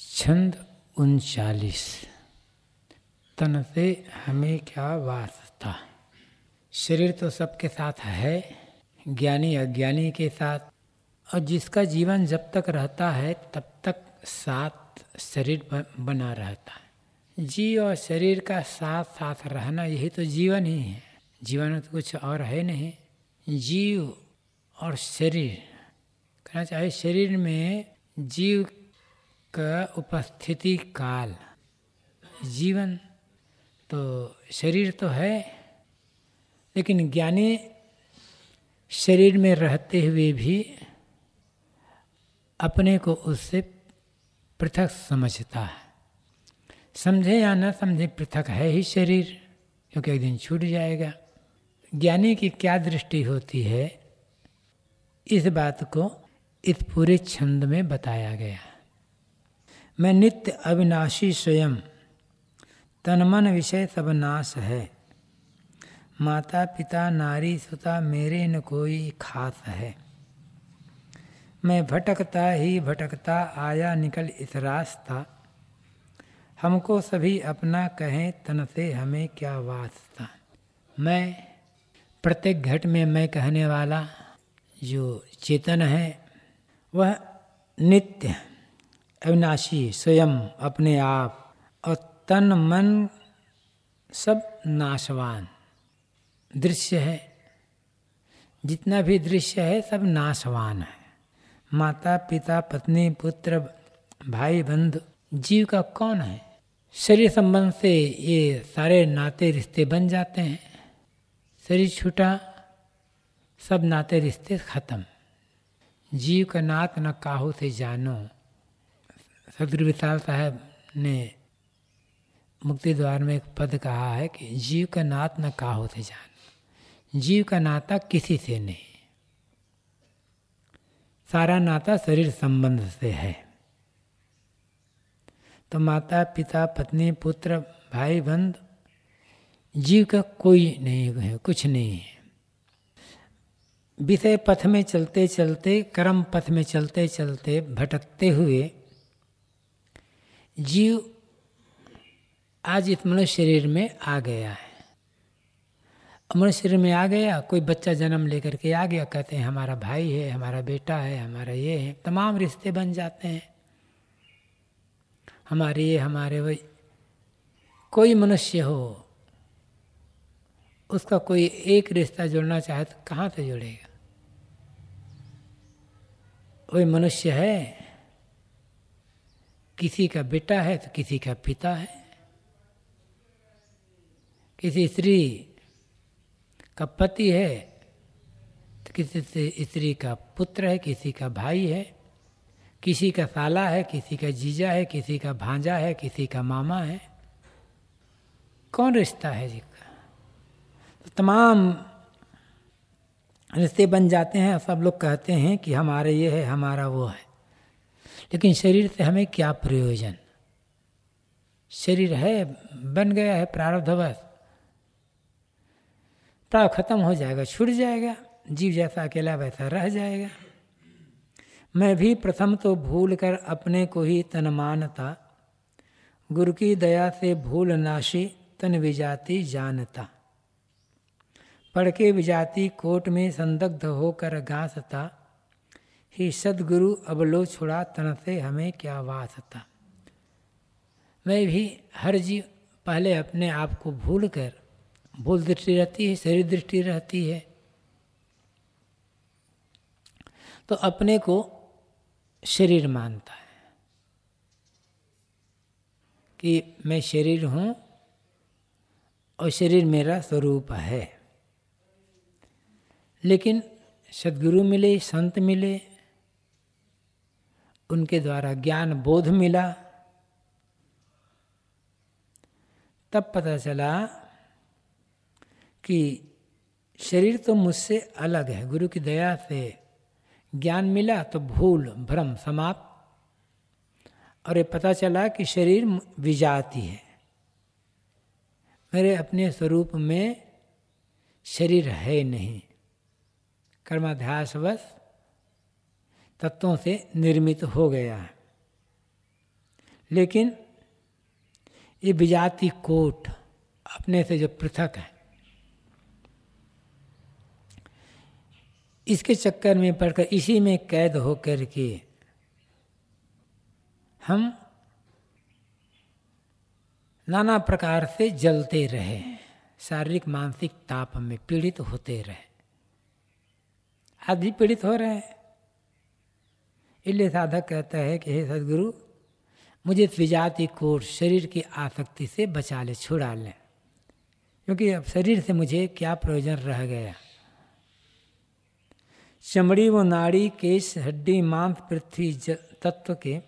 छंद उनचालीस तन से हमें क्या वास्ता शरीर तो सबके साथ है ज्ञानी अज्ञानी के साथ और जिसका जीवन जब तक रहता है तब तक साथ शरीर बना रहता है जीव और शरीर का साथ साथ रहना यही तो जीवन ही है जीवन में तो कुछ और है नहीं जीव और शरीर कहना चाहिए शरीर में जीव का उपस्थिति काल जीवन तो शरीर तो है लेकिन ज्ञानी शरीर में रहते हुए भी अपने को उससे पृथक समझता है समझे या न समझे पृथक है ही शरीर क्योंकि एक दिन छूट जाएगा ज्ञानी की क्या दृष्टि होती है इस बात को इस पूरे छंद में बताया गया है मैं नित्य अविनाशी स्वयं तनमन विषय सब नाश है माता पिता नारी सुता मेरे न कोई खास है मैं भटकता ही भटकता आया निकल इस रास्ता हमको सभी अपना कहें तन से हमें क्या वास्ता मैं प्रत्येक घट में मैं कहने वाला जो चेतन है वह नित्य अविनाशी स्वयं अपने आप और तन मन सब नाशवान दृश्य है जितना भी दृश्य है सब नाशवान है माता पिता पत्नी पुत्र भाई बंधु जीव का कौन है शरीर संबंध से ये सारे नाते रिश्ते बन जाते हैं शरीर छूटा सब नाते रिश्ते खत्म जीव का नात न काहू से जानो सदगुरु विशाल साहब ने मुक्ति द्वार में एक पद कहा है कि जीव का नात न काहो से जान जीव का नाता किसी से नहीं सारा नाता शरीर संबंध से है तो माता पिता पत्नी पुत्र भाई बंध जीव का कोई नहीं है कुछ नहीं है विषय पथ में चलते चलते कर्म पथ में चलते चलते भटकते हुए जीव आज इस मनुष्य शरीर में आ गया है मनुष्य शरीर में आ गया कोई बच्चा जन्म लेकर के आ गया कहते हैं हमारा भाई है हमारा बेटा है हमारा ये है तमाम रिश्ते बन जाते हैं हमारे ये हमारे वही कोई मनुष्य हो उसका कोई एक रिश्ता जुड़ना चाहे तो कहाँ से जुड़ेगा वही मनुष्य है किसी का बेटा है तो किसी का पिता है किसी स्त्री का पति है तो किसी स्त्री का पुत्र है किसी का भाई है किसी का साला है किसी का जीजा है किसी का भांजा है किसी का मामा है कौन रिश्ता है जिसका तो तमाम रिश्ते बन जाते हैं सब लोग कहते हैं कि हमारे ये है हमारा वो है लेकिन शरीर से हमें क्या प्रयोजन शरीर है बन गया है प्रारब्धवश प्राव खत्म हो जाएगा छूट जाएगा जीव जैसा अकेला वैसा रह जाएगा मैं भी प्रथम तो भूल कर अपने को ही तन मानता गुरु की दया से भूल नाशी तन विजाति जानता पढ़ के विजाति कोट में संदग्ध होकर घास हे सदगुरु अब लो छुड़ा तनते हमें क्या बात था मैं भी हर जीव पहले अपने आप को भूल कर भूल दृष्टि रहती है शरीर दृष्टि रहती है तो अपने को शरीर मानता है कि मैं शरीर हूँ और शरीर मेरा स्वरूप है लेकिन सदगुरु मिले संत मिले उनके द्वारा ज्ञान बोध मिला तब पता चला कि शरीर तो मुझसे अलग है गुरु की दया से ज्ञान मिला तो भूल भ्रम समाप्त और ये पता चला कि शरीर विजाती है मेरे अपने स्वरूप में शरीर है नहीं कर्माध्यासवश तत्वों से निर्मित हो गया है लेकिन ये विजाति कोट अपने से जो पृथक है इसके चक्कर में पड़कर इसी में कैद होकर के हम नाना प्रकार से जलते रहे शारीरिक मानसिक ताप में पीड़ित होते रहे आज भी पीड़ित हो रहे हैं इसलिए साधक कहता है कि हे सदगुरु मुझे विजाति कोट शरीर की आसक्ति से बचा ले छुड़ा लें क्योंकि अब शरीर से मुझे क्या प्रयोजन रह गया चमड़ी व नाड़ी केश हड्डी मांस पृथ्वी तत्व के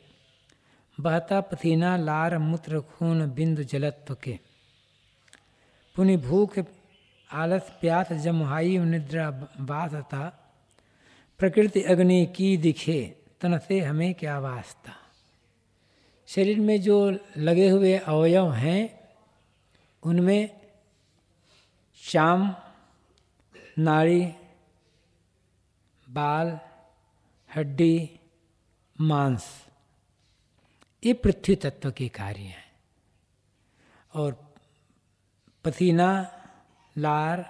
बहता पसीना लार मूत्र खून बिंदु जलत्व के पुनि भूख आलस प्यास जमुहाई निद्रा बासता प्रकृति अग्नि की दिखे तन से हमें क्या वास्ता शरीर में जो लगे हुए अवयव हैं उनमें शाम नाड़ी बाल हड्डी मांस ये पृथ्वी तत्व के कार्य हैं और पसीना लार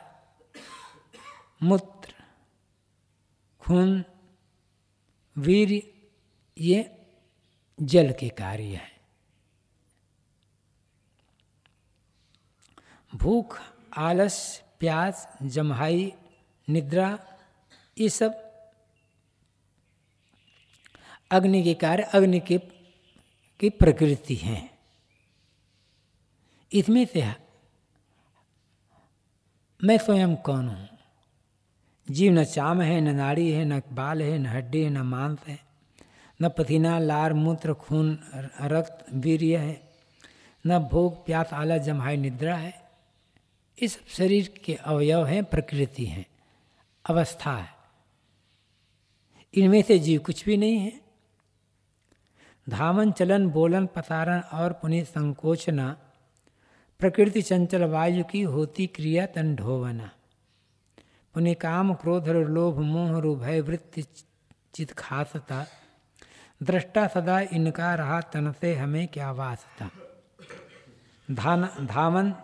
मूत्र खून वीर ये जल के कार्य है भूख आलस प्यास जमहाई निद्रा ये सब अग्नि के कार्य अग्नि के की प्रकृति हैं इसमें से मैं स्वयं कौन हूँ जीव न चाम है न नाड़ी है न बाल है न हड्डी है न मांस है न पसीना लार मूत्र खून रक्त वीर्य है न भोग प्यास आला जमहाय निद्रा है इस शरीर के अवयव हैं प्रकृति हैं अवस्था है इनमें से जीव कुछ भी नहीं है धामन चलन बोलन पसारण और पुनः संकोचना प्रकृति चंचल वायु की होती क्रिया तन ढोवना उन्हें काम क्रोध और लोभ मोह रु भय वृत्ति चित खास था दृष्टा सदा इनका रहा तन से हमें क्या वास्ता धान धावन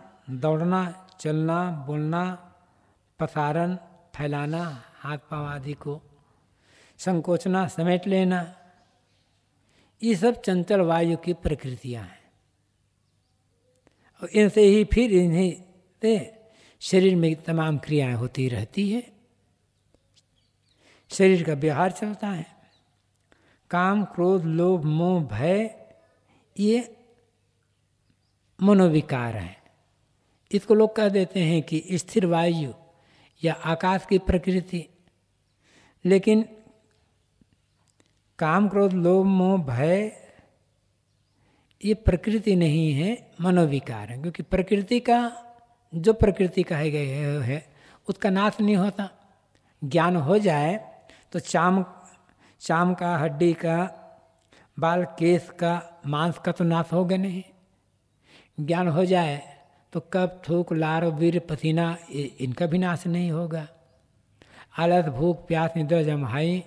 दौड़ना चलना बोलना पसारण फैलाना हाथ पाँव आदि को संकोचना समेट लेना ये सब चंचल वायु की प्रकृतियाँ हैं और इनसे ही फिर इन्हीं से शरीर में तमाम क्रियाएं होती रहती है शरीर का व्यवहार चलता है काम क्रोध लोभ मोह भय ये मनोविकार हैं इसको लोग कह देते हैं कि स्थिर वायु या आकाश की प्रकृति लेकिन काम क्रोध लोभ मोह भय ये प्रकृति नहीं है मनोविकार है क्योंकि प्रकृति का जो प्रकृति कहे गए है उसका नाश नहीं होता ज्ञान हो जाए तो चाम चाम का हड्डी का बाल केस का मांस का तो नाश होगा नहीं ज्ञान हो जाए तो कब थूक लार वीर पसीना इनका भी नाश नहीं होगा आलस भूख प्यास निद्रा जमहाई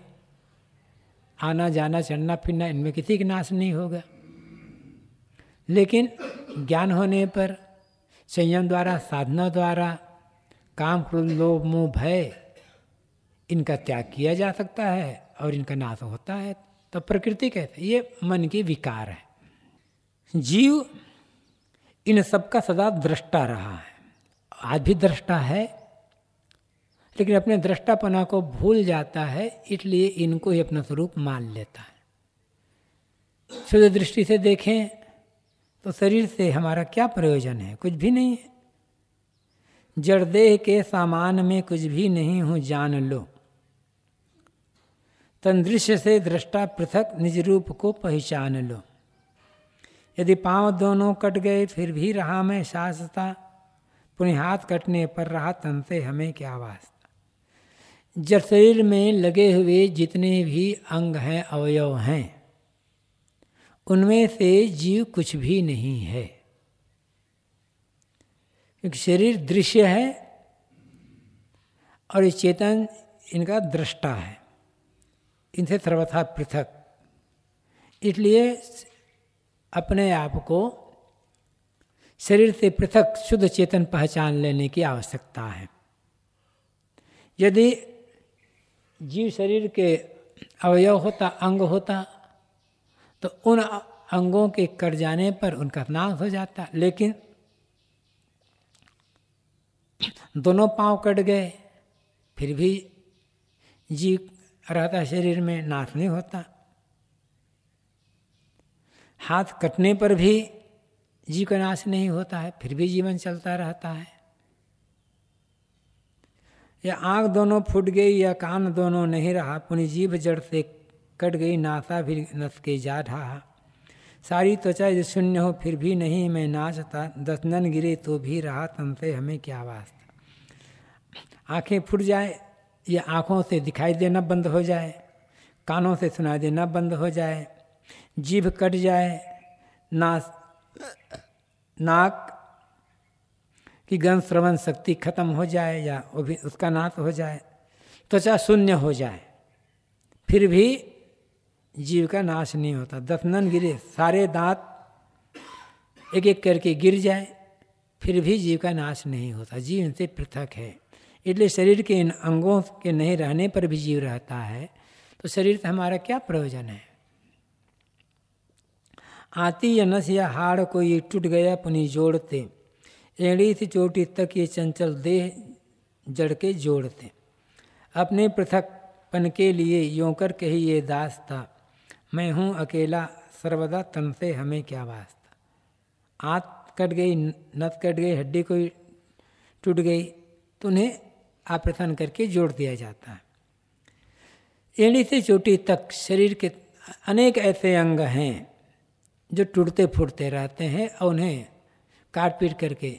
आना जाना चढ़ना फिरना इनमें किसी का नाश नहीं होगा लेकिन ज्ञान होने पर संयम द्वारा साधना द्वारा काम क्रोध लोभ मोह भय इनका त्याग किया जा सकता है और इनका नाश होता है तो प्रकृति कहते ये मन के विकार है जीव इन सब का सदा दृष्टा रहा है आज भी दृष्टा है लेकिन अपने दृष्टापना को भूल जाता है इसलिए इनको ही अपना स्वरूप मान लेता है शुद्ध दृष्टि से देखें तो शरीर से हमारा क्या प्रयोजन है कुछ भी नहीं है जड़देह के सामान में कुछ भी नहीं हूँ जान लो तंदृश्य से दृष्टा पृथक निज रूप को पहचान लो यदि पांव दोनों कट गए फिर भी रहा मैं शासता पुण्य हाथ कटने पर रहा तन से हमें क्या वास्ता जड़ शरीर में लगे हुए जितने भी अंग हैं अवयव हैं उनमें से जीव कुछ भी नहीं है क्योंकि शरीर दृश्य है और ये चेतन इनका दृष्टा है इनसे सर्वथा पृथक इसलिए अपने आप को शरीर से पृथक शुद्ध चेतन पहचान लेने की आवश्यकता है यदि जीव शरीर के अवयव होता अंग होता तो उन अंगों के कट जाने पर उनका नाश हो जाता लेकिन दोनों पांव कट गए फिर भी जी रहता शरीर में नाश नहीं होता हाथ कटने पर भी जी का नाश नहीं होता है फिर भी जीवन चलता रहता है या आँख दोनों फूट गई या कान दोनों नहीं रहा पुण्य जीव जड़ से कट गई नासा भी नस के जा रहा सारी त्वचा यदि शून्य हो फिर भी नहीं मैं नाचता दसनन गिरे तो भी रहा तनसे हमें क्या वास्ता आंखें फूट जाए या आँखों से दिखाई देना बंद हो जाए कानों से सुनाई देना बंद हो जाए जीभ कट जाए नास नाक की गंध श्रवण शक्ति खत्म हो जाए या वो भी उसका नाश हो जाए त्वचा शून्य हो जाए फिर भी जीव का नाश नहीं होता दफनन गिरे सारे दांत एक एक करके गिर जाए फिर भी जीव का नाश नहीं होता जीव इनसे पृथक है इसलिए शरीर के इन अंगों के नहीं रहने पर भी जीव रहता है तो शरीर से हमारा क्या प्रयोजन है आती या नस या हाड़ को ये टूट गया पुनः जोड़ते एड़ी से चोटी तक ये चंचल देह जड़ के जोड़ते अपने पृथकपन के लिए यों कर कही ये दास था मैं हूँ अकेला सर्वदा तन से हमें क्या वास्ता आँत कट गई नस कट गई हड्डी कोई टूट गई तो उन्हें ऑपरेशन करके जोड़ दिया जाता है एड़ी से चोटी तक शरीर के अनेक ऐसे अंग हैं जो टूटते फूटते रहते हैं और उन्हें काट पीट करके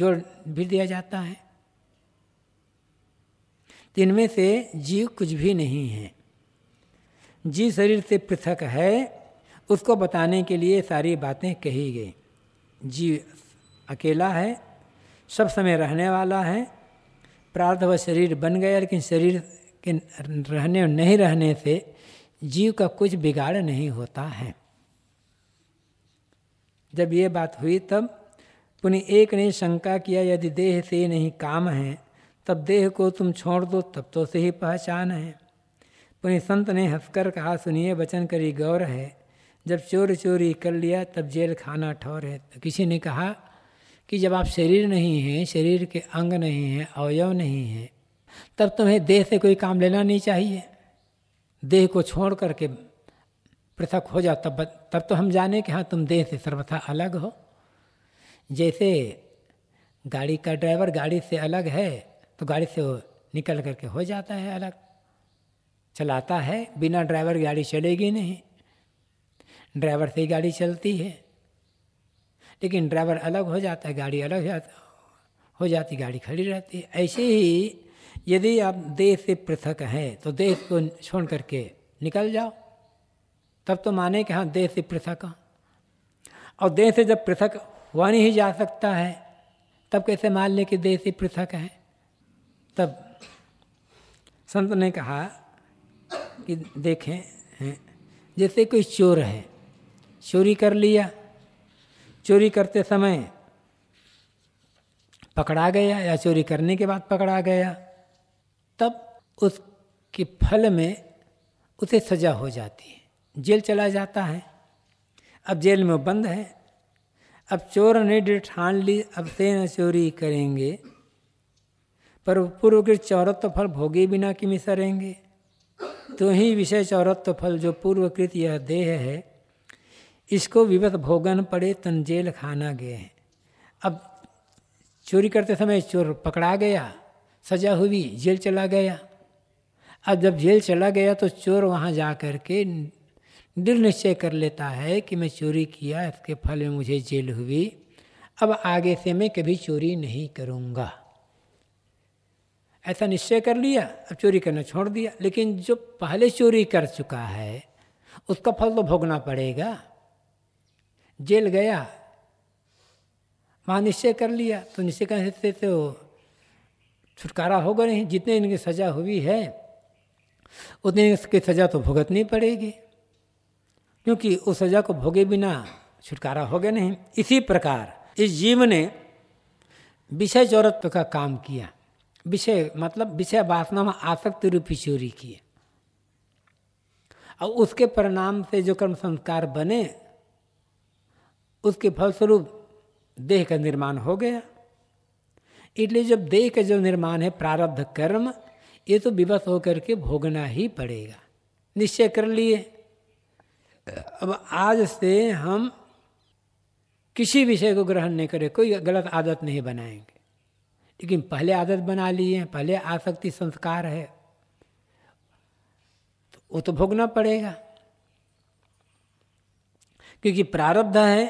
जोड़ भी दिया जाता है इनमें से जीव कुछ भी नहीं है जिस शरीर से पृथक है उसको बताने के लिए सारी बातें कही गई जीव अकेला है सब समय रहने वाला है प्रार्थ व शरीर बन गया लेकिन शरीर के रहने और नहीं रहने से जीव का कुछ बिगाड़ नहीं होता है जब ये बात हुई तब पुनः एक ने शंका किया यदि देह से नहीं काम है तब देह को तुम छोड़ दो तब तो से ही पहचान है उन्हें संत ने हंसकर कहा सुनिए वचन करी गौर है जब चोर चोरी कर लिया तब जेल खाना ठौर है तो किसी ने कहा कि जब आप शरीर नहीं हैं शरीर के अंग नहीं हैं अवयव नहीं हैं तब तुम्हें देह से कोई काम लेना नहीं चाहिए देह को छोड़ करके पृथक हो जाओ तब तब तो हम जाने कि हाँ तुम देह से सर्वथा अलग हो जैसे गाड़ी का ड्राइवर गाड़ी से अलग है तो गाड़ी से वो निकल करके हो जाता है अलग चलाता है बिना ड्राइवर गाड़ी चलेगी नहीं ड्राइवर से ही गाड़ी चलती है लेकिन ड्राइवर अलग हो जाता है गाड़ी अलग जाता हो जाती गाड़ी खड़ी रहती है ऐसे ही यदि आप देह से पृथक हैं तो देश को छोड़ करके निकल जाओ तब तो माने कि हाँ देह से पृथक और देह से जब पृथक हुआ नहीं जा सकता है तब कैसे मान लें कि देश से पृथक है तब संत ने कहा कि देखें हैं जैसे कोई चोर है चोरी कर लिया चोरी करते समय पकड़ा गया या चोरी करने के बाद पकड़ा गया तब उसके फल में उसे सज़ा हो जाती है जेल चला जाता है अब जेल में बंद है अब चोर ने डेढ़ ठान ली अब से न चोरी करेंगे पर पूर्व के चौरत तो फल भोगे बिना कि मिसरेंगे तो ही विशेष औरत्व फल जो पूर्वकृत यह देह है इसको विवत भोगन पड़े तंजेल खाना गए हैं अब चोरी करते समय चोर पकड़ा गया सजा हुई जेल चला गया अब जब जेल चला गया तो चोर वहाँ जा कर के दृढ़ निश्चय कर लेता है कि मैं चोरी किया इसके फल में मुझे जेल हुई अब आगे से मैं कभी चोरी नहीं करूँगा ऐसा निश्चय कर लिया अब चोरी करना छोड़ दिया लेकिन जो पहले चोरी कर चुका है उसका फल तो भोगना पड़ेगा जेल गया वहाँ निश्चय कर लिया तो निश्चय कर से तो छुटकारा होगा नहीं जितने इनकी सज़ा हुई है उतनी इसकी सज़ा तो भुगतनी पड़ेगी क्योंकि उस सज़ा को भोगे बिना छुटकारा होगा नहीं इसी प्रकार इस जीव ने विषय चौरत्व का काम किया विषय मतलब विषय वासना में आसक्ति रूपी चोरी किए और उसके परिणाम से जो कर्म संस्कार बने उसके फलस्वरूप देह का निर्माण हो गया इसलिए जब देह का जो निर्माण है प्रारब्ध कर्म ये तो विवश होकर के भोगना ही पड़ेगा निश्चय कर लिए अब आज से हम किसी विषय को ग्रहण नहीं करें कोई गलत आदत नहीं बनाएंगे लेकिन पहले आदत बना ली है पहले आसक्ति संस्कार है तो वो तो भोगना पड़ेगा क्योंकि प्रारब्ध है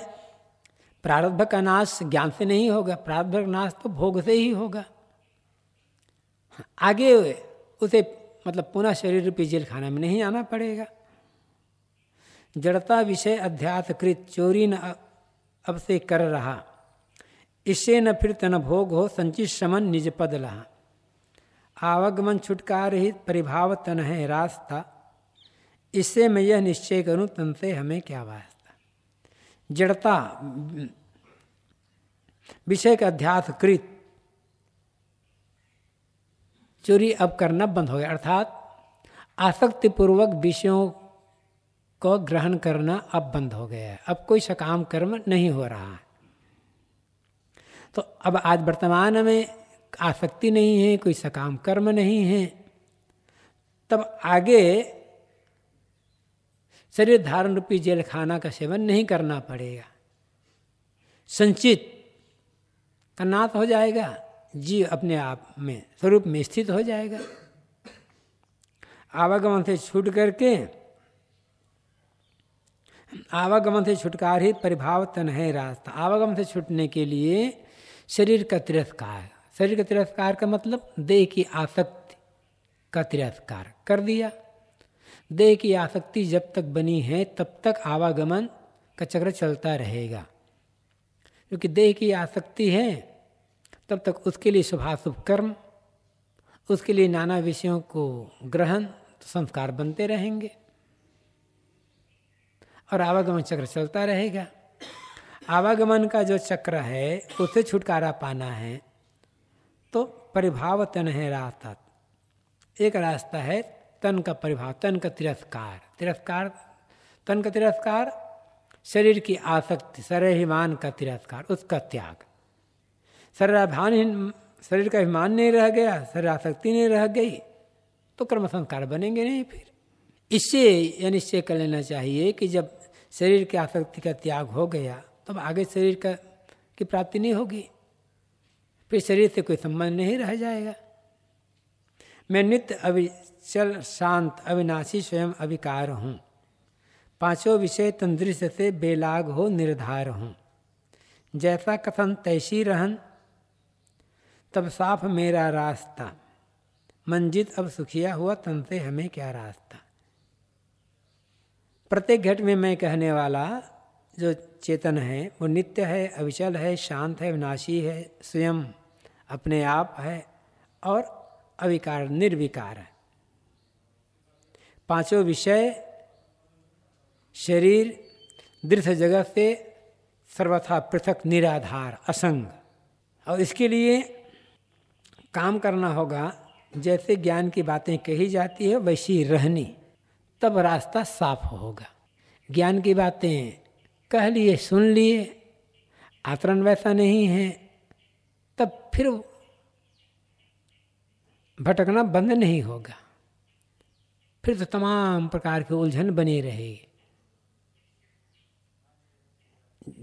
प्रारब्ध का नाश ज्ञान से नहीं होगा प्रारब्ध का नाश तो भोग से ही होगा हाँ, आगे उसे मतलब पुनः शरीर रूपी जेल खाना में नहीं आना पड़ेगा जड़ता विषय अध्यात्मकृत चोरी न अब से कर रहा इससे न फिर तन भोग हो संचित शमन निज पद लहा आवागमन छुटकार ही परिभाव तन है रास्ता इससे मैं यह निश्चय करूं तन से हमें क्या वास्ता जड़ता विषय का अध्यास कृत चोरी अब करना बंद हो गया अर्थात आसक्तिपूर्वक विषयों को ग्रहण करना अब बंद हो गया है अब कोई सकाम कर्म नहीं हो रहा है तो अब आज वर्तमान में आसक्ति नहीं है कोई सकाम कर्म नहीं है तब आगे शरीर धारण रूपी जेल खाना का सेवन नहीं करना पड़ेगा संचित का नाथ हो जाएगा जीव अपने आप में स्वरूप में स्थित हो जाएगा आवागमन से छूट करके आवागमन से छुटकार ही परिभाव तन है रास्ता आवागमन से छूटने के लिए शरीर का तिरस्कार शरीर का तिरस्कार का मतलब देह की आसक्ति का तिरस्कार कर दिया देह की आसक्ति जब तक बनी है तब तक आवागमन का चक्र चलता रहेगा क्योंकि देह की आसक्ति है तब तक उसके लिए शुभाशुभ कर्म उसके लिए नाना विषयों को ग्रहण तो संस्कार बनते रहेंगे और आवागमन चक्र चलता रहेगा आवागमन का जो चक्र है उसे छुटकारा पाना है तो परिभाव तन है रास्ता एक रास्ता है तन का परिभाव तन का तिरस्कार तिरस्कार तन का तिरस्कार शरीर की आसक्ति सरहिमान का तिरस्कार उसका त्याग सर्राभान शरीर का अभिमान नहीं रह गया शरीर आसक्ति नहीं रह गई तो कर्म संस्कार बनेंगे नहीं फिर इससे यह निश्चय कर लेना चाहिए कि जब शरीर की आसक्ति का त्याग हो गया तब आगे शरीर का की प्राप्ति नहीं होगी फिर शरीर से कोई संबंध नहीं रह जाएगा मैं नित्य अविचल शांत अविनाशी स्वयं अविकार हूँ पांचों विषय तंदृश से बेलाग हो निर्धार हूँ जैसा कथन तैसी रहन तब साफ मेरा रास्ता मंजित अब सुखिया हुआ तन से हमें क्या रास्ता प्रत्येक घट में मैं कहने वाला जो चेतन है वो नित्य है अविचल है शांत है विनाशी है स्वयं अपने आप है और अविकार निर्विकार है पांचों विषय शरीर दृढ़ जगत से सर्वथा पृथक निराधार असंग और इसके लिए काम करना होगा जैसे ज्ञान की बातें कही जाती है वैसी रहनी तब रास्ता साफ होगा ज्ञान की बातें कह लिए सुन लिए आचरण वैसा नहीं है तब फिर भटकना बंद नहीं होगा फिर तो तमाम प्रकार के उलझन बनी रहेगी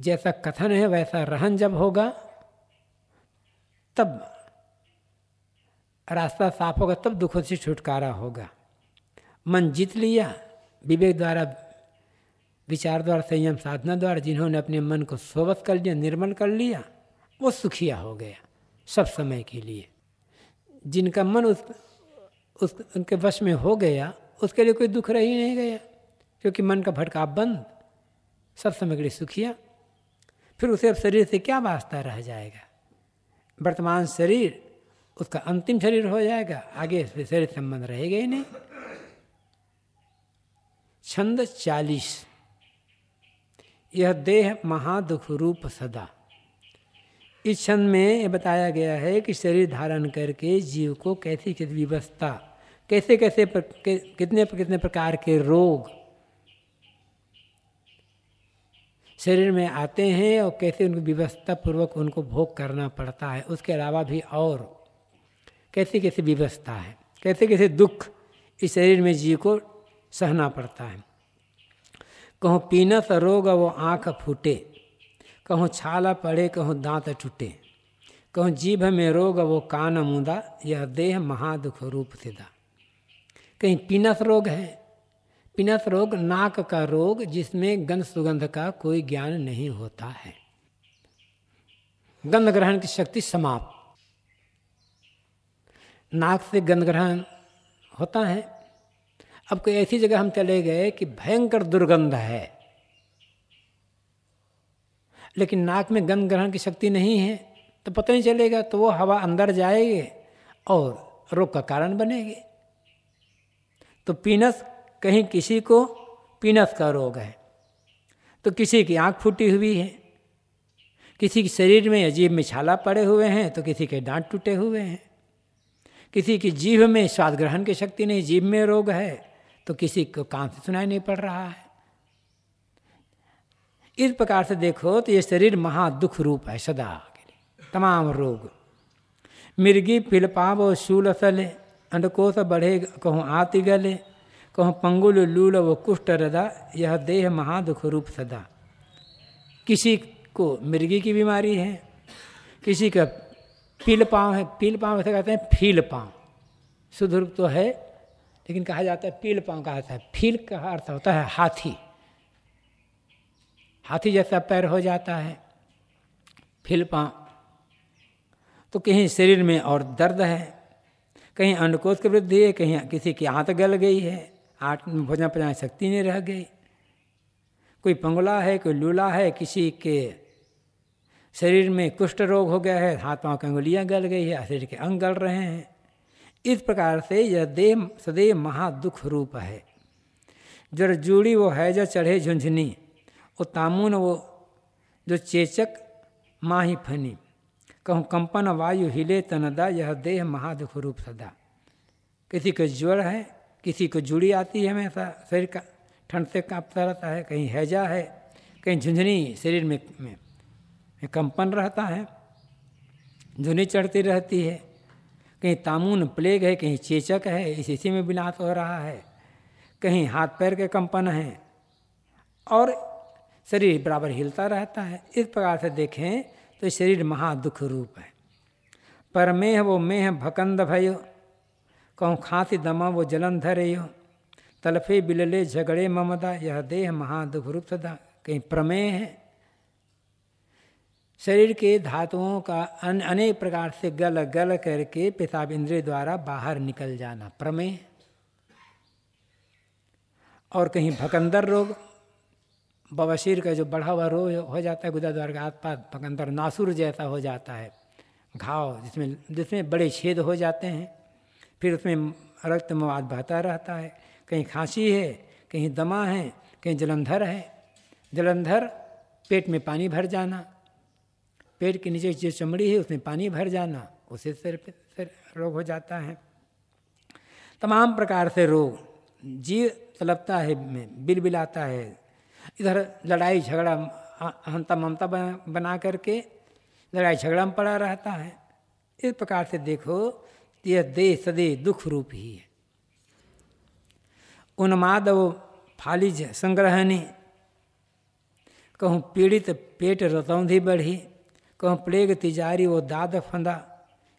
जैसा कथन है वैसा रहन जब होगा तब रास्ता साफ होगा तब दुखों से छुटकारा होगा मन जीत लिया विवेक द्वारा विचार द्वारा संयम साधना द्वारा जिन्होंने अपने मन को सोबत कर लिया निर्मल कर लिया वो सुखिया हो गया सब समय के लिए जिनका मन उस उस उनके वश में हो गया उसके लिए कोई दुख रह ही नहीं गया क्योंकि मन का भटका बंद सब समय के लिए सुखिया फिर उसे अब शरीर से क्या वास्ता रह जाएगा वर्तमान शरीर उसका अंतिम शरीर हो जाएगा आगे शरीर संबंध रहेगा ही नहीं छंद चालीस यह देह महादुख रूप सदा इस छंद में यह बताया गया है कि शरीर धारण करके जीव को कैसी कैसी विवस्था कैसे कैसे प्र, के, कितने कितने प्रकार के रोग शरीर में आते हैं और कैसे उनको व्यवस्था पूर्वक उनको भोग करना पड़ता है उसके अलावा भी और कैसे कैसे व्यवस्था है कैसे कैसे दुख इस शरीर में जीव को सहना पड़ता है कहूँ पीनत रोग वो आँख फूटे कहूँ छाला पड़े कहूँ दांत टूटे कहूँ जीभ में रोग वो कान मुदा यह देह महादुख रूप सिदा कहीं पीनस रोग है पीनस रोग नाक का रोग जिसमें गंध सुगंध का कोई ज्ञान नहीं होता है गंध ग्रहण की शक्ति समाप्त नाक से गंध ग्रहण होता है अब कोई ऐसी जगह हम चले गए कि भयंकर दुर्गंध है लेकिन नाक में गंध ग्रहण की शक्ति नहीं है तो पता नहीं चलेगा तो वो हवा अंदर जाएगी और रोग का कारण बनेगी तो पीनस कहीं किसी को पीनस का रोग है तो किसी की आँख फूटी हुई है किसी के शरीर में अजीब में छाला पड़े हुए हैं तो किसी के दांत टूटे हुए हैं किसी की जीभ में स्वाद ग्रहण की शक्ति नहीं जीभ में रोग है तो किसी को कान से सुनाई नहीं पड़ रहा है इस प्रकार से देखो तो ये शरीर महादुख रूप है सदा के लिए तमाम रोग मिर्गी पिलपाव शूल सले अंडकोश बढ़े कहूँ आति गले कहूँ पंगुल लूल व कुष्ठ रदा यह देह महादुख रूप सदा किसी को मिर्गी की बीमारी है किसी का पील पाँव है पील पाँव ऐसे कहते हैं फील पाँव शुद्ध रूप तो है लेकिन कहा जाता है पील पाँव का अर्थ है फील का अर्थ होता है हाथी हाथी जैसा पैर हो जाता है फील पाँव तो कहीं शरीर में और दर्द है कहीं अंडकोश की वृद्धि है कहीं किसी की आँत गल गई है आठ में भोजन पचाने शक्ति नहीं रह गई कोई पंगुला है कोई लूला है किसी के शरीर में कुष्ठ रोग हो गया है हाथ पाँव की अंगुलियाँ गल गई है शरीर के अंग गल रहे हैं इस प्रकार से यह देह सदैव महादुख रूप है जर जूड़ी वो है जो चढ़े झुंझुनी वो तामुन वो जो चेचक माही फनी कहूँ कंपन वायु हिले तनदा यह देह महादुख रूप सदा किसी को ज्वर है किसी को जुड़ी आती है हमेशा शरीर का ठंड से कांपता रहता है कहीं हैजा है कहीं झुंझुनी शरीर में, में कंपन रहता है झुनी चढ़ती रहती है कहीं तामून प्लेग है कहीं चेचक है इस इसी में विनाश हो रहा है कहीं हाथ पैर के कंपन हैं और शरीर बराबर हिलता रहता है इस प्रकार से देखें तो शरीर महादुख रूप है पर मेह वो मेह भकंद भयो कहूँ खांसी दमा वो जलन धरेयो तलफे बिलले झगड़े ममदा यह देह महादुख रूप सदा कहीं प्रमेह है शरीर के धातुओं का अन, अनेक प्रकार से गल गल करके पेशाब इंद्रिय द्वारा बाहर निकल जाना प्रमेह और कहीं भकंदर रोग बवशीर का जो बढ़ा हुआ रोग हो जाता है गुदा द्वार के आस पास भकंदर नासुर जैसा हो जाता है घाव जिसमें जिसमें बड़े छेद हो जाते हैं फिर उसमें रक्त मवाद बहता रहता है कहीं खांसी है कहीं दमा है कहीं जलंधर है जलंधर पेट में पानी भर जाना पेट के नीचे जो चमड़ी है उसमें पानी भर जाना उसे सिर सिर रोग हो जाता है तमाम प्रकार से रोग जीव तलपता है बिल बिलाता है इधर लड़ाई झगड़ा अहंता ममता बना, बना करके लड़ाई झगड़ा में पड़ा रहता है इस प्रकार से देखो यह देह सदे दुख रूप ही है उन्माद वो फालिज संग्रहणी कहूँ पीड़ित पेट रतौंधी बढ़ी कह प्लेग तिजारी वो दाद फंदा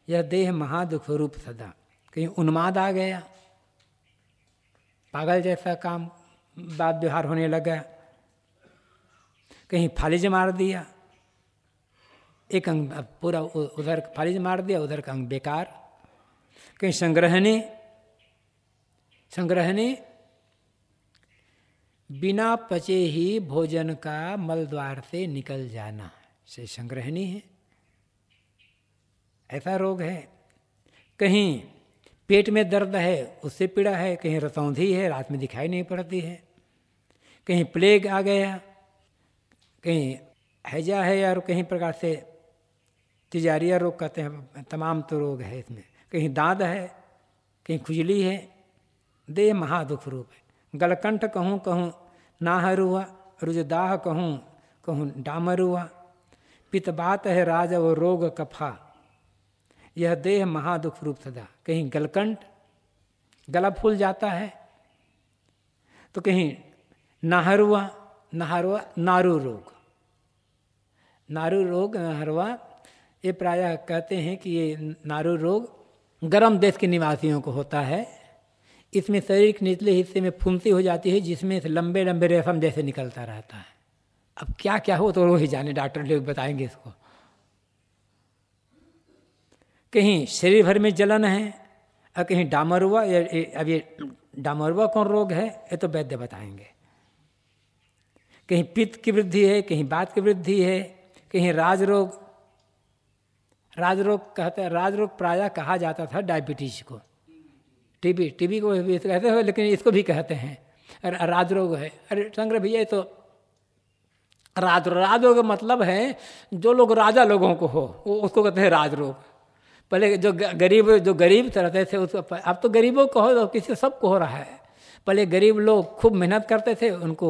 यह देह महादुख रूप सदा कहीं उन्माद आ गया पागल जैसा काम बात व्यवहार होने लगा कहीं फालिज मार दिया एक अंग पूरा उधर फालिज मार दिया उधर का अंग बेकार कहीं संग्रहणी संग्रहणी बिना पचे ही भोजन का मल द्वार से निकल जाना से संग्रहणी है ऐसा रोग है कहीं पेट में दर्द है उससे पीड़ा है कहीं रसौंधी है रात में दिखाई नहीं पड़ती है कहीं प्लेग आ गया कहीं हैजा है या कहीं प्रकार से तिजारिया रोग कहते हैं तमाम तो रोग है इसमें कहीं दाद है कहीं खुजली है दे महादुख रूप है गलकंठ कहूँ कहूँ नाहर हुआ रुजदाह कहूँ कहूँ डामर हुआ पितबात है राज व रोग कफा यह देह महादुख रूप सदा कहीं गलकंठ गला फूल जाता है तो कहीं नाहरुआ नाहरुआ नारू रोग नारू रोग नाहरुआ ये प्रायः कहते हैं कि ये नारू रोग गर्म देश के निवासियों को होता है इसमें शरीर के निचले हिस्से में फुंसी हो जाती है जिसमें से लंबे लंबे रेशम जैसे निकलता रहता है अब क्या क्या हो तो वो ही जाने डॉक्टर लोग बताएंगे इसको कहीं शरीर भर में जलन है और कहीं डामरुआ अब ये डामरुआ कौन रोग है ये तो वैद्य बताएंगे कहीं पित्त की वृद्धि है कहीं बात की वृद्धि है कहीं राजरोग राजरोग कहते हैं राजरोग प्राय कहा जाता था डायबिटीज को टीबी टीबी को भी तो कहते हैं लेकिन इसको भी कहते हैं राजरोग है अरे संग्रह भैया तो राज राजरोग का मतलब है जो लोग राजा लोगों को हो वो उसको कहते हैं राजरोग पहले जो गरीब जो गरीब रहते थे उसको अब तो गरीबों को हो तो किसी सबको हो रहा है पहले गरीब लोग खूब मेहनत करते थे उनको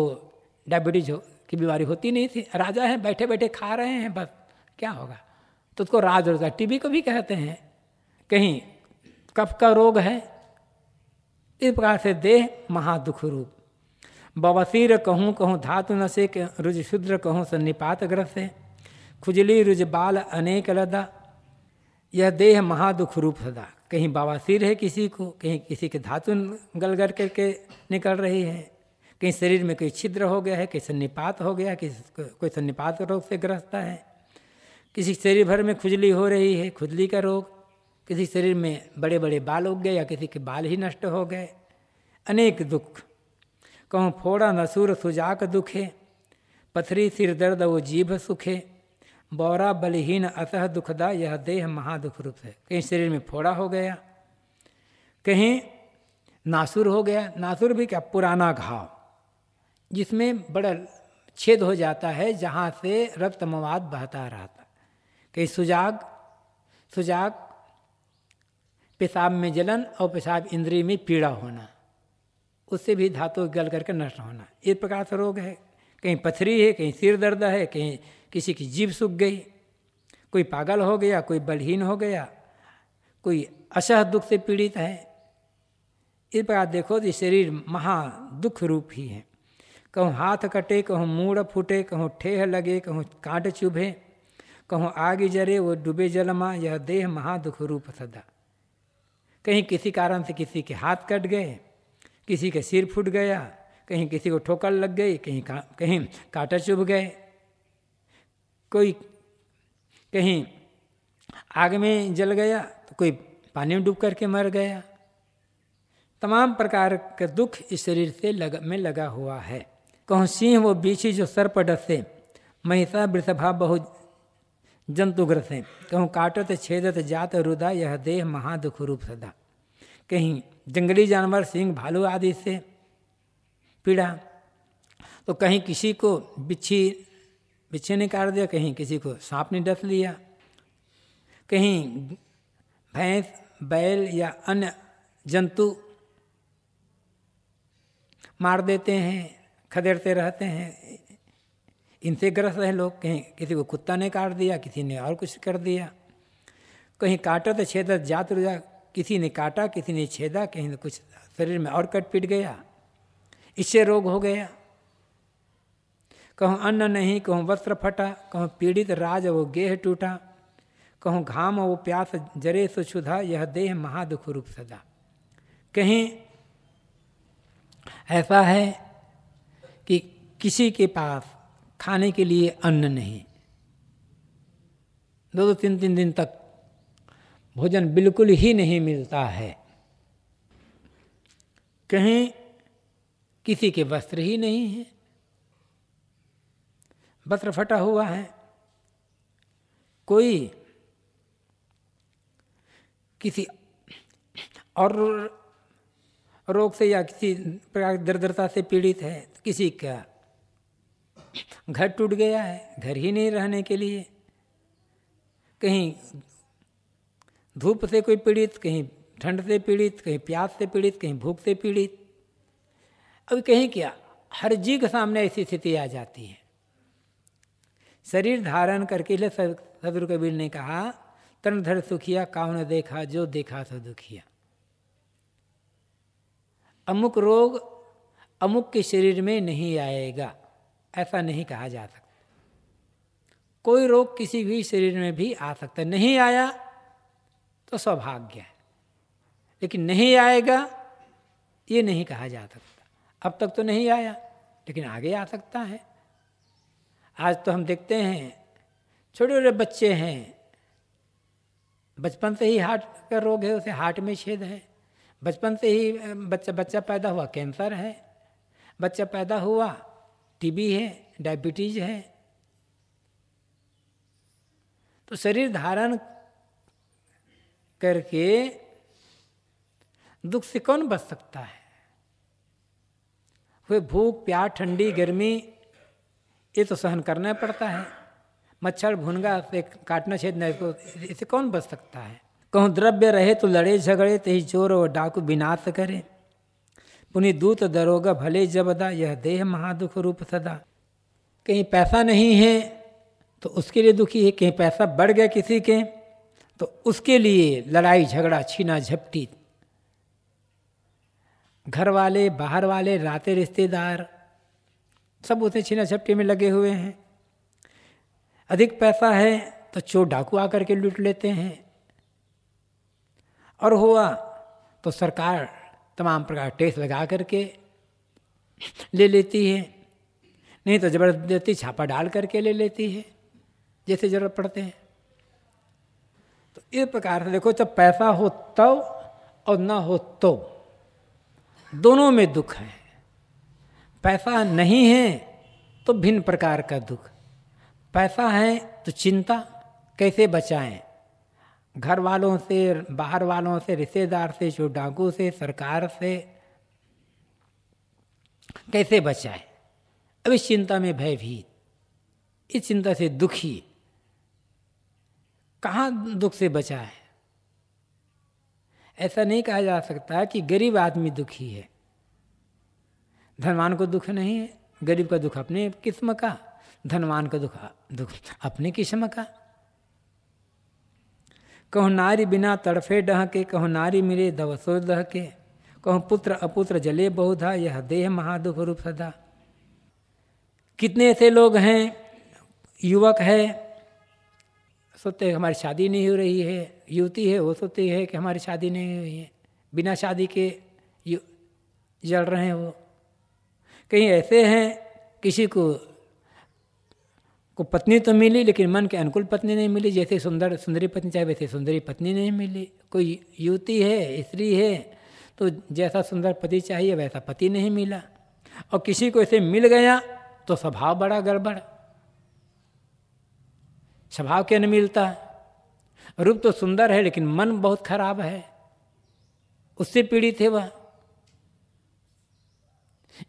डायबिटीज हो की बीमारी होती नहीं थी राजा हैं बैठे बैठे खा रहे हैं बस क्या होगा तो उसको राज रोग टीबी को भी कहते हैं कहीं कफ का रोग है इस प्रकार से देह महादुख रूप बवसीर कहूँ कहूँ धातु नसे रुज शूद्र कहूँ सन्निपात ग्रस्त है खुजली रुज बाल अनेक लदा यह देह महादुख रूप सदा कहीं बवासीर है किसी को कहीं किसी के धातु गलगर करके निकल रही है कहीं शरीर में कोई छिद्र हो गया है कहीं सन्निपात हो गया किसी कोई सन्निपात रोग से ग्रस्त है किसी शरीर भर में खुजली हो रही है खुजली का रोग किसी शरीर में बड़े बड़े बाल उग गए या किसी के बाल ही नष्ट हो गए अनेक दुख कहूँ फोड़ा नसूर सुजाक दुखे पथरी सिर दर्द वो जीभ सुखे बौरा बलहीन असह दुखदा यह देह महादुख रूप है कहीं शरीर में फोड़ा हो गया कहीं नासुर हो गया नासुर भी क्या पुराना घाव जिसमें बड़ा छेद हो जाता है जहाँ से रक्त मवाद बहता रहता कहीं सुजाग सुजाग पेशाब में जलन और पेशाब इंद्री में पीड़ा होना उससे भी धातु गल करके नष्ट होना एक प्रकार से रोग है कहीं पथरी है कहीं सिर दर्द है कहीं किसी की जीभ सूख गई कोई पागल हो गया कोई बलहीन हो गया कोई असह दुख से पीड़ित है इस प्रकार देखो तो शरीर महा दुख रूप ही है कहूँ हाथ कटे कहूँ मूड़ फूटे कहूँ ठेह लगे कहूँ कांट चुभे कहूँ आग जरे वो डूबे जलमा यह देह महादुख रूप सदा कहीं किसी कारण से किसी के हाथ कट गए किसी के सिर फूट गया कहीं किसी को ठोकर लग गई कहीं का, कहीं कांटा चुभ गए कोई कहीं आग में जल गया तो कोई पानी में डूब करके मर गया तमाम प्रकार का दुख इस शरीर से लग, में लगा हुआ है कहूँ सिंह वो बीछी जो सर पर डसे महिषा वृषभा बहु जंतुग्रसें कहूँ काटत छेदत जात रुदा यह देह महादुख रूप सदा कहीं जंगली जानवर सिंह भालू आदि से पीड़ा तो कहीं किसी को बिच्छी बिच्छी ने काट दिया कहीं किसी को सांप ने डस लिया कहीं भैंस बैल या अन्य जंतु मार देते हैं खदेड़ते रहते हैं इनसे ग्रस्त है लोग कहीं किसी को कुत्ता ने काट दिया किसी ने और कुछ कर दिया कहीं काटत छेदत जात रुजा किसी ने काटा किसी ने छेदा कहीं कुछ शरीर में और कट पिट गया इससे रोग हो गया कहूँ अन्न नहीं कहूँ वस्त्र फटा कहूँ पीड़ित राज वो गेह टूटा कहूँ घाम वो प्यास जरे सो सुधा यह देह महादुख रूप सदा कहीं ऐसा है कि किसी के पास खाने के लिए अन्न नहीं दो दो तीन तीन दिन तक भोजन बिल्कुल ही नहीं मिलता है कहीं किसी के वस्त्र ही नहीं है वस्त्र फटा हुआ है कोई किसी और रोग से या किसी प्रकार दर्दता से पीड़ित है किसी का घर टूट गया है घर ही नहीं रहने के लिए कहीं धूप से कोई पीड़ित कहीं ठंड से पीड़ित कहीं प्यास से पीड़ित कहीं भूख से पीड़ित अब कहीं क्या हर जी के सामने ऐसी स्थिति आ जाती है शरीर धारण करके लिए सदर कबीर ने कहा तन धर सुखिया कावन देखा जो देखा सो दुखिया अमुक रोग अमुक के शरीर में नहीं आएगा ऐसा नहीं कहा जा सकता कोई रोग किसी भी शरीर में भी आ सकता नहीं आया तो सौभाग्य है लेकिन नहीं आएगा ये नहीं कहा जा सकता अब तक तो नहीं आया लेकिन आगे आ सकता है आज तो हम देखते हैं छोटे छोटे बच्चे हैं बचपन से ही हार्ट का रोग है उसे हार्ट में छेद है बचपन से ही बच्चा बच्चा पैदा हुआ कैंसर है बच्चा पैदा हुआ टीबी है डायबिटीज है तो शरीर धारण करके दुख से कौन बच सकता है वे भूख प्यार ठंडी गर्मी ये तो सहन करना पड़ता है मच्छर भूनगा से काटना छेदना इसको इसे कौन बच सकता है कहूँ द्रव्य रहे तो लड़े झगड़े तही चोर और डाकू विनाश करे पुनि दूत दरोगा भले जबदा यह देह महादुख रूप सदा कहीं पैसा नहीं है तो उसके लिए दुखी है कहीं पैसा बढ़ गया किसी के तो उसके लिए लड़ाई झगड़ा छीना झपटी घर वाले बाहर वाले राते रिश्तेदार सब उसे छीना झपटी में लगे हुए हैं अधिक पैसा है तो चोर डाकू आकर के लूट लेते हैं और हुआ तो सरकार तमाम प्रकार टैक्स लगा करके ले लेती है नहीं तो ज़बरदस्ती छापा डाल करके ले लेती है जैसे ज़रूरत पड़ते हैं तो ये प्रकार से देखो जब पैसा हो तब और ना हो तो दोनों में दुख है पैसा नहीं है तो भिन्न प्रकार का दुख पैसा है तो चिंता कैसे बचाएं घर वालों से बाहर वालों से रिश्तेदार से जो डाकू से सरकार से कैसे बचाएं अब इस चिंता में भयभीत इस चिंता से दुखी कहाँ दुख से बचा है ऐसा नहीं कहा जा सकता कि गरीब आदमी दुखी है धनवान को दुख नहीं है गरीब का दुख अपने किस्म का धनवान का दुख दुख अपने किस्म का कहो नारी बिना तड़फे डह के कहु नारी मिले दवसो दह के कहु पुत्र अपुत्र जले बहुधा यह देह महादुख रूप सदा कितने ऐसे लोग हैं युवक है सोचते हैं हमारी शादी नहीं हो रही है युवती है वो सोचती है कि हमारी शादी नहीं हुई है बिना शादी के जल रहे हैं वो कहीं ऐसे हैं किसी को को पत्नी तो मिली लेकिन मन के अनुकूल पत्नी नहीं मिली जैसे सुंदर सुंदरी पत्नी चाहे वैसे सुंदरी पत्नी नहीं मिली कोई युवती है स्त्री है तो जैसा सुंदर पति चाहिए वैसा पति नहीं मिला और किसी को ऐसे मिल गया तो स्वभाव बड़ा गड़बड़ स्वभाव के मिलता है रूप तो सुंदर है लेकिन मन बहुत खराब है उससे पीड़ित है वह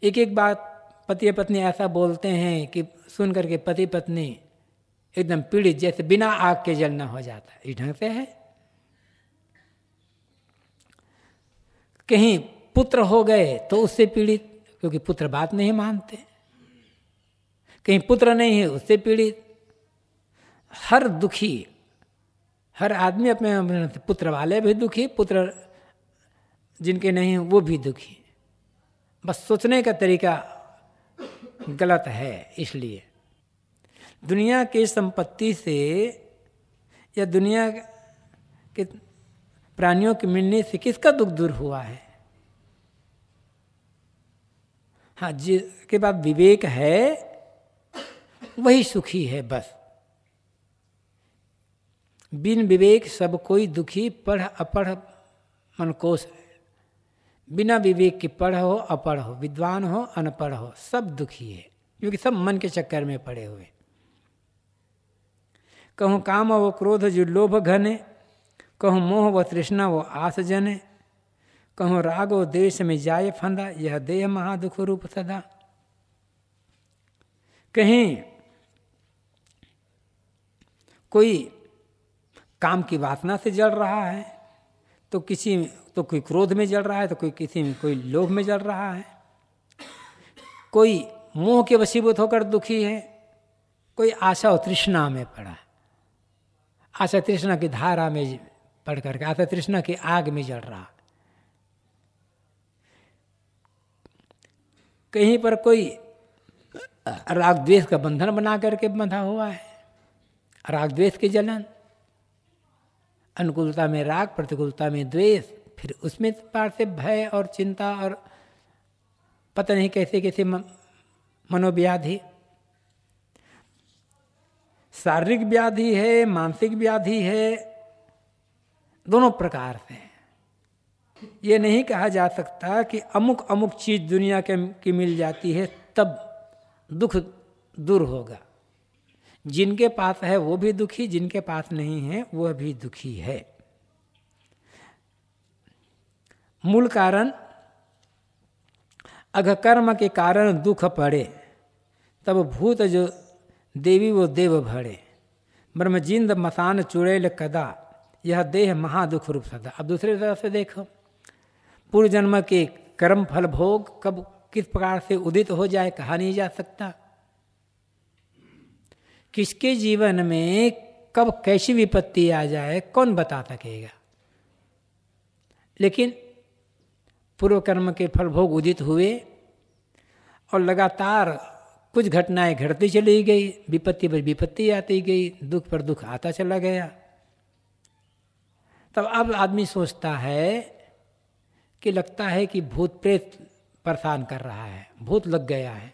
एक एक बात पति पत्नी ऐसा बोलते हैं कि सुन करके पति पत्नी एकदम पीड़ित जैसे बिना आग के जलना हो जाता है इस ढंग से है कहीं पुत्र हो गए तो उससे पीड़ित क्योंकि पुत्र बात नहीं मानते कहीं पुत्र नहीं है उससे पीड़ित हर दुखी हर आदमी अपने, पुत्र वाले भी दुखी पुत्र जिनके नहीं वो भी दुखी बस सोचने का तरीका गलत है इसलिए दुनिया की संपत्ति से या दुनिया के प्राणियों के मिलने से किसका दुख दूर हुआ है हाँ जिसके बाद विवेक है वही सुखी है बस बिन विवेक सब कोई दुखी पढ़ अपढ़ मनकोश है बिना विवेक के पढ़ हो अपढ़ हो विद्वान हो अनपढ़ हो सब दुखी है क्योंकि सब मन के चक्कर में पड़े हुए कहूँ काम वो क्रोध जो लोभ घने कहूँ मोह व तृष्णा व आस जने कहूँ राग व देश में जाए फंदा यह देह महादुख रूप सदा कहीं कोई काम की वासना से जल रहा है तो किसी तो कोई क्रोध में जल रहा है तो कोई किसी में कोई लोभ में जल रहा है कोई मोह के वशीभूत होकर दुखी है कोई आशा और तृष्णा में पड़ा है आशा तृष्णा की धारा में पढ़ करके आशा तृष्णा की आग में जल रहा कहीं पर कोई राग द्वेष का बंधन बना करके बंधा हुआ है राग द्वेष की जलन अनुकूलता में राग प्रतिकूलता में द्वेष फिर उसमें पार से भय और चिंता और पता नहीं कैसे कैसे मनोव्याधि शारीरिक व्याधि है मानसिक व्याधि है दोनों प्रकार से ये नहीं कहा जा सकता कि अमुक अमुक चीज़ दुनिया के की मिल जाती है तब दुख दूर होगा जिनके पास है वो भी दुखी जिनके पास नहीं है वह भी दुखी है मूल कारण कर्म के कारण दुख पड़े तब भूत जो देवी वो देव भरे ब्रह्मजिंद मसान चुड़ैल कदा यह देह महादुख रूप सदा अब दूसरी तरफ से देखो पूर्व जन्म के कर्म फल भोग कब किस प्रकार से उदित हो जाए कहा नहीं जा सकता किसके जीवन में कब कैसी विपत्ति आ जाए कौन बता सकेगा लेकिन पूर्व कर्म के फल भोग उदित हुए और लगातार कुछ घटनाएं घटती चली गई विपत्ति पर विपत्ति आती गई दुख पर दुख आता चला गया तब अब आदमी सोचता है कि लगता है कि भूत प्रेत परेशान कर रहा है भूत लग गया है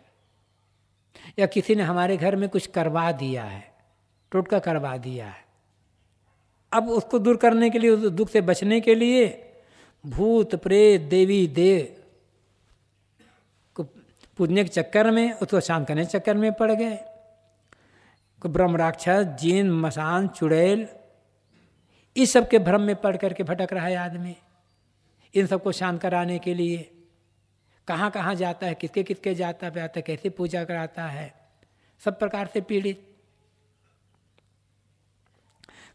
या किसी ने हमारे घर में कुछ करवा दिया है टोटका करवा दिया है अब उसको दूर करने के लिए उस दुख से बचने के लिए भूत प्रेत देवी देव को पूजने के चक्कर में उसको शांत करने के चक्कर में पड़ गए को ब्रह्म राक्षस जीन मसान चुड़ैल इस सब के भ्रम में पड़ करके भटक रहा है आदमी इन सबको शांत कराने के लिए कहाँ कहाँ जाता है किसके किसके जाता ब्याता है कैसे पूजा कराता है सब प्रकार से पीड़ित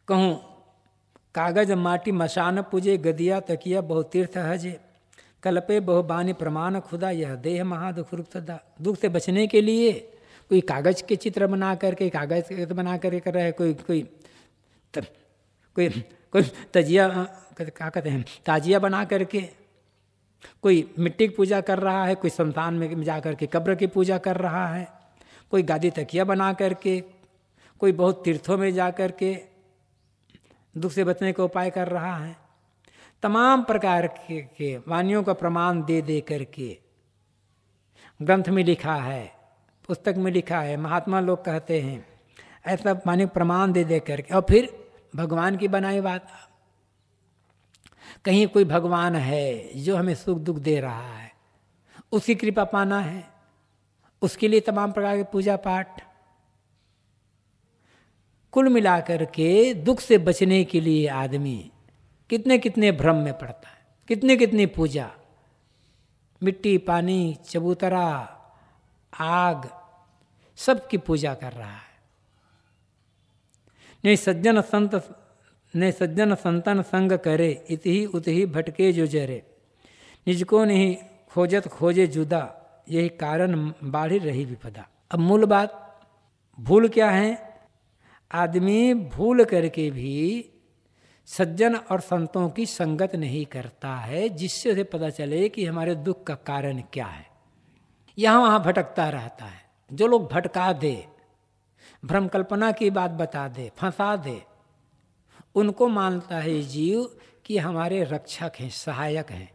कहूँ कागज माटी मशान पूजे गदिया तकिया तीर्थ हजे कल्पे बहुबानी प्रमाण खुदा यह देह महादुख रूपदा दुख से बचने के लिए कोई कागज के चित्र बना करके कागज बना करके कर रहा है कोई कोई त, कोई कोई तजिया क्या कहते हैं ताजिया बना करके कोई मिट्टी की पूजा कर रहा है कोई संतान में जा कर के कब्र की पूजा कर रहा है कोई गादी तकिया बना करके कोई बहुत तीर्थों में जा कर के दुख से बचने का उपाय कर रहा है तमाम प्रकार के, के वाणियों का प्रमाण दे दे करके ग्रंथ में लिखा है पुस्तक में लिखा है महात्मा लोग कहते हैं ऐसा मानिक प्रमाण दे दे करके और फिर भगवान की बनाई बात कहीं कोई भगवान है जो हमें सुख दुख दे रहा है उसकी कृपा पाना है उसके लिए तमाम प्रकार के पूजा पाठ कुल मिलाकर के दुख से बचने के लिए आदमी कितने कितने भ्रम में पड़ता है कितने कितने पूजा मिट्टी पानी चबूतरा आग सबकी पूजा कर रहा है नहीं सज्जन संत ने सज्जन संतन संग करे इत ही उत ही भटके जो जरे निजको नहीं खोजत खोजे जुदा यही कारण बाढ़ रही विपदा अब मूल बात भूल क्या है आदमी भूल करके भी सज्जन और संतों की संगत नहीं करता है जिससे उसे पता चले कि हमारे दुख का कारण क्या है यहाँ वहाँ भटकता रहता है जो लोग भटका दे भ्रम कल्पना की बात बता दे फंसा दे उनको मानता है जीव कि हमारे रक्षक हैं सहायक हैं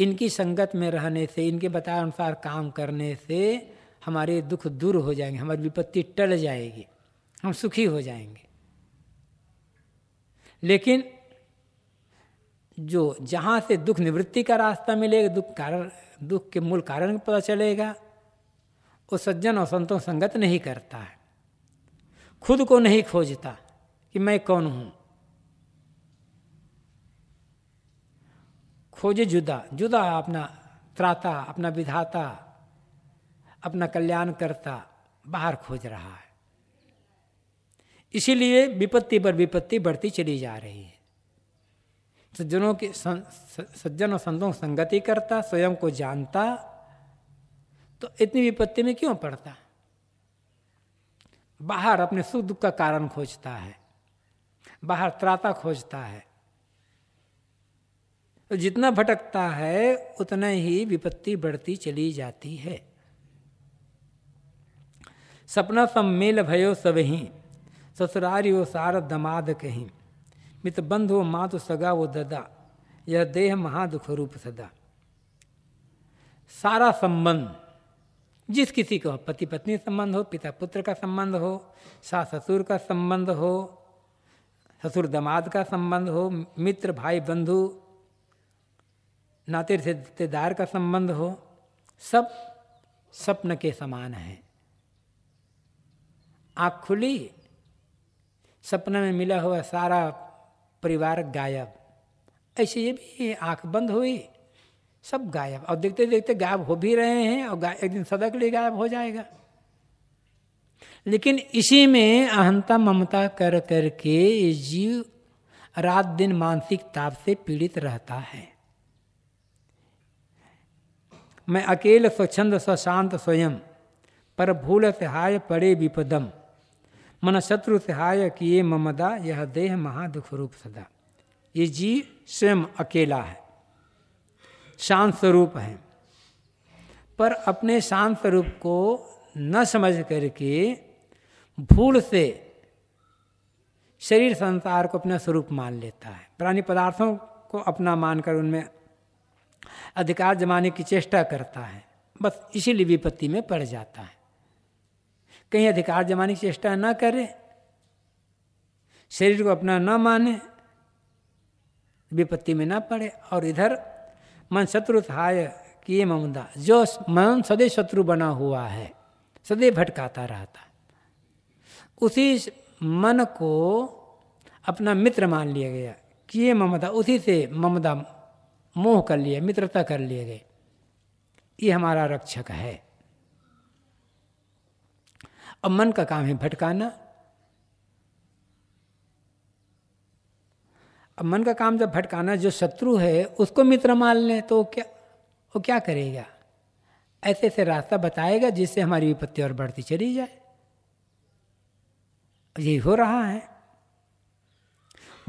इनकी संगत में रहने से इनके बताए अनुसार काम करने से हमारे दुख दूर हो जाएंगे हमारी विपत्ति टल जाएगी हम सुखी हो जाएंगे लेकिन जो जहाँ से दुख निवृत्ति का रास्ता मिलेगा दुख कारण दुख के मूल कारण पता चलेगा वो सज्जन और संतों संगत नहीं करता है खुद को नहीं खोजता कि मैं कौन हूँ खोजे जुदा जुदा अपना त्राता अपना विधाता अपना कल्याण करता बाहर खोज रहा है इसीलिए विपत्ति पर विपत्ति बढ़ती चली जा रही है सज्जनों की सज्जन और संतों संगति करता स्वयं को जानता तो इतनी विपत्ति में क्यों पड़ता बाहर अपने सुख दुख का कारण खोजता है बाहर त्राता खोजता है तो जितना भटकता है उतना ही विपत्ति बढ़ती चली जाती है सपना सम्मेल भयो सबही ससुरारी वो सार दमाद कहीं मित बंध वो मात सगा वो ददा यह देह महादुख रूप सदा सारा संबंध जिस किसी को पति पत्नी संबंध हो पिता पुत्र का संबंध हो सास ससुर का संबंध हो ससुर दमाद का संबंध हो मित्र भाई बंधु नाते रिश्तेदार का संबंध हो सब स्वप्न के समान हैं आँख खुली सपने में मिला हुआ सारा परिवार गायब ऐसे ये भी आँख बंद हुई सब गायब और देखते देखते गायब हो भी रहे हैं और एक दिन सदा के लिए गायब हो जाएगा लेकिन इसी में अहंता ममता कर करके ये जीव रात दिन मानसिक ताप से पीड़ित रहता है मैं अकेले स्वच्छंद स्वशांत स्वयं पर भूल सहाय पड़े विपदम मन शत्रु हाय किए ममदा यह देह महादुख रूप सदा ये जीव स्वयं अकेला है शांत स्वरूप है पर अपने शांत स्वरूप को न समझ करके भूल से शरीर संसार को अपना स्वरूप मान लेता है प्राणी पदार्थों को अपना मानकर उनमें अधिकार जमाने की चेष्टा करता है बस इसीलिए विपत्ति में पड़ जाता है कहीं अधिकार जमाने की चेष्टा ना करे शरीर को अपना ना माने विपत्ति में ना पड़े और इधर मन शत्रु थाय किए ममदा जो मन सदैव शत्रु बना हुआ है सदैव भटकाता रहता है उसी मन को अपना मित्र मान लिया गया कि ये ममता उसी से ममता मोह कर लिया मित्रता कर लिए गए ये हमारा रक्षक है अब मन का काम है भटकाना अब मन का काम जब भटकाना जो शत्रु है उसको मित्र मान लें तो क्या वो क्या करेगा ऐसे ऐसे रास्ता बताएगा जिससे हमारी विपत्ति और बढ़ती चली जाए ये हो रहा है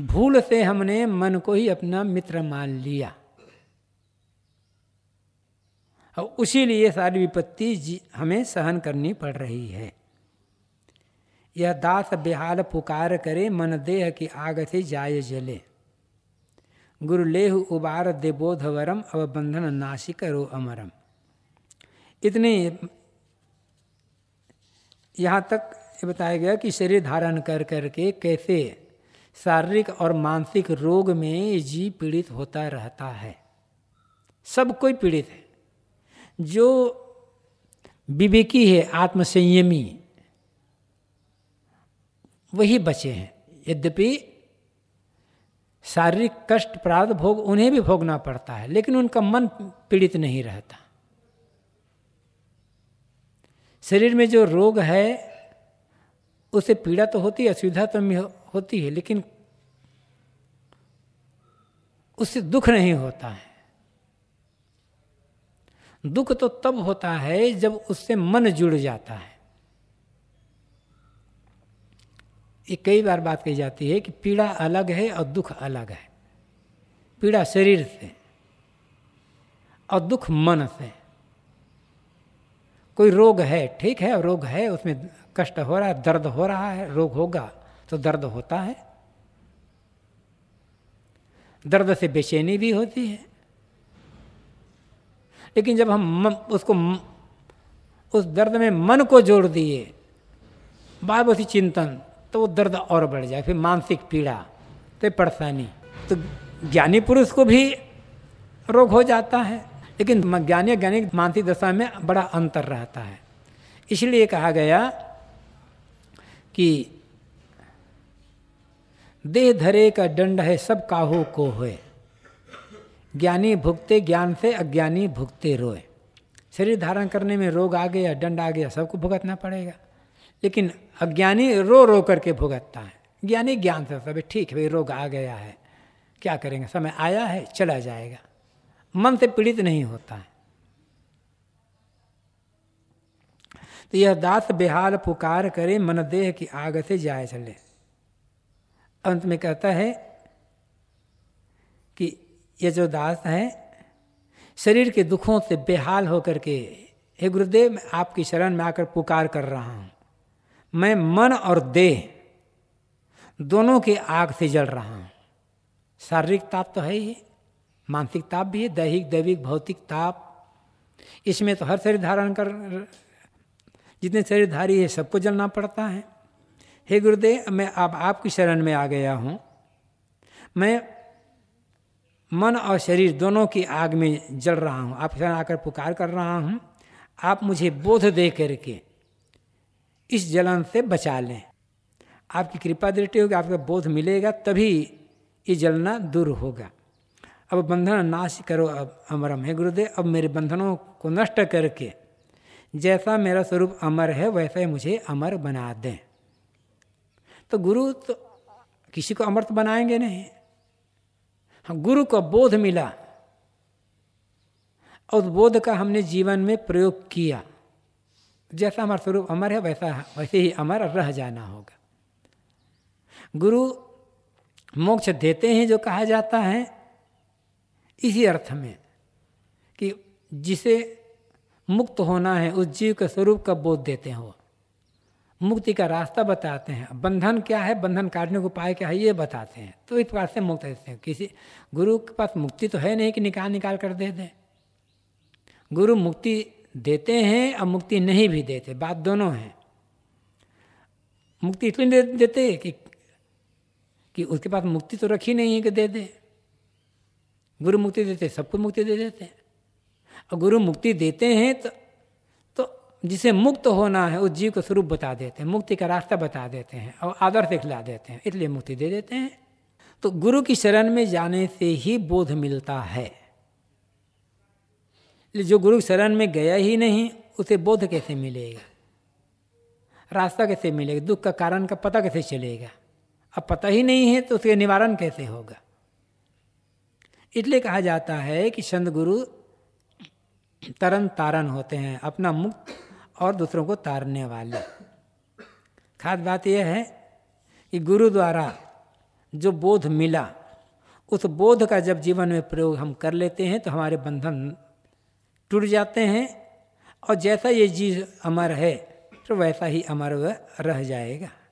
भूल से हमने मन को ही अपना मित्र मान लिया और उसी लिए सारी विपत्ति हमें सहन करनी पड़ रही है यह दास बेहाल पुकार करे मन देह की आग से जाय जले गुरु लेह उबार देबोधवरम अव बंधन नाशी रो अमरम इतने यहाँ तक ये बताया गया कि शरीर धारण कर करके कैसे शारीरिक और मानसिक रोग में जीव पीड़ित होता रहता है सब कोई पीड़ित है जो विवेकी है आत्मसंयमी वही बचे हैं यद्यपि शारीरिक कष्ट प्राप्त भोग उन्हें भी भोगना पड़ता है लेकिन उनका मन पीड़ित नहीं रहता शरीर में जो रोग है उसे पीड़ा तो होती है असुविधा तो होती है लेकिन उससे दुख नहीं होता है दुख तो तब होता है जब उससे मन जुड़ जाता है ये कई बार बात कही जाती है कि पीड़ा अलग है और दुख अलग है पीड़ा शरीर से और दुख मन से कोई रोग है ठीक है रोग है उसमें कष्ट हो रहा है दर्द हो रहा है रोग होगा तो दर्द होता है दर्द से बेचैनी भी होती है लेकिन जब हम उसको उस दर्द में मन को जोड़ दिए बार बसी चिंतन तो वो दर्द और बढ़ जाए फिर मानसिक पीड़ा तो परेशानी तो ज्ञानी पुरुष को भी रोग हो जाता है लेकिन ज्ञानी ज्ञानी मानसिक दशा में बड़ा अंतर रहता है इसलिए कहा गया कि देह धरे का दंड है सब काहो को होए ज्ञानी भुगते ज्ञान से अज्ञानी भुगते रोए शरीर धारण करने में रोग आ गया दंड आ गया सबको भुगतना पड़ेगा लेकिन अज्ञानी रो रो करके भुगतता है ज्ञानी ज्ञान से सब ठीक है भाई रोग आ गया है क्या करेंगे समय आया है चला जाएगा मन से पीड़ित नहीं होता है तो यह दास बेहाल पुकार करे मन देह की आग से जाए चले अंत में कहता है कि यह जो दास हैं शरीर के दुखों से बेहाल होकर के हे गुरुदेव मैं आपकी शरण में आकर पुकार कर रहा हूँ मैं मन और देह दोनों के आग से जल रहा हूँ शारीरिक ताप तो है ही मानसिक ताप भी है दैहिक दैविक भौतिक ताप इसमें तो हर शरीर धारण कर जितने शरीरधारी है सबको जलना पड़ता है हे गुरुदेव मैं अब आपकी शरण में आ गया हूँ मैं मन और शरीर दोनों की आग में जल रहा हूँ आपके शरण आकर पुकार कर रहा हूँ आप मुझे बोध दे करके इस जलन से बचा लें आपकी कृपा दृष्टि होगी आपका बोध मिलेगा तभी ये जलना दूर होगा अब बंधन नाश करो अब अमरम है गुरुदेव अब मेरे बंधनों को नष्ट करके जैसा मेरा स्वरूप अमर है वैसा ही मुझे अमर बना दें तो गुरु तो किसी को अमर तो बनाएंगे नहीं हाँ गुरु को बोध मिला और उस बोध का हमने जीवन में प्रयोग किया जैसा हमारा स्वरूप अमर है वैसा वैसे ही अमर रह जाना होगा गुरु मोक्ष देते हैं जो कहा जाता है इसी अर्थ में कि जिसे मुक्त होना है उस जीव के स्वरूप का बोध देते हैं वो मुक्ति का रास्ता बताते हैं बंधन क्या है बंधन काटने का उपाय क्या है ये बताते हैं तो इस प्रकार से मुक्त रहते हैं किसी गुरु के पास मुक्ति तो है नहीं कि निकाल निकाल कर दे दें गुरु मुक्ति देते हैं और मुक्ति नहीं भी देते बात दोनों हैं मुक्ति इसलिए दे, देते कि कि उसके पास मुक्ति तो रखी नहीं है कि दे दे गुरु मुक्ति देते सबको मुक्ति दे देते हैं और गुरु मुक्ति देते हैं तो तो जिसे मुक्त होना है उस जीव को स्वरूप बता देते हैं मुक्ति का रास्ता बता देते हैं और आदर्श दिखला देते हैं इसलिए मुक्ति दे देते हैं तो गुरु की शरण में जाने से ही बोध मिलता है जो गुरु शरण में गया ही नहीं उसे बोध कैसे मिलेगा रास्ता कैसे मिलेगा दुख का कारण का पता कैसे चलेगा अब पता ही नहीं है तो उसके निवारण कैसे होगा इसलिए कहा जाता है कि संत गुरु तरन तारण होते हैं अपना मुक्त और दूसरों को तारने वाले खास बात यह है कि गुरु द्वारा जो बोध मिला उस बोध का जब जीवन में प्रयोग हम कर लेते हैं तो हमारे बंधन टूट जाते हैं और जैसा ये जीव अमर है तो वैसा ही अमर वह रह जाएगा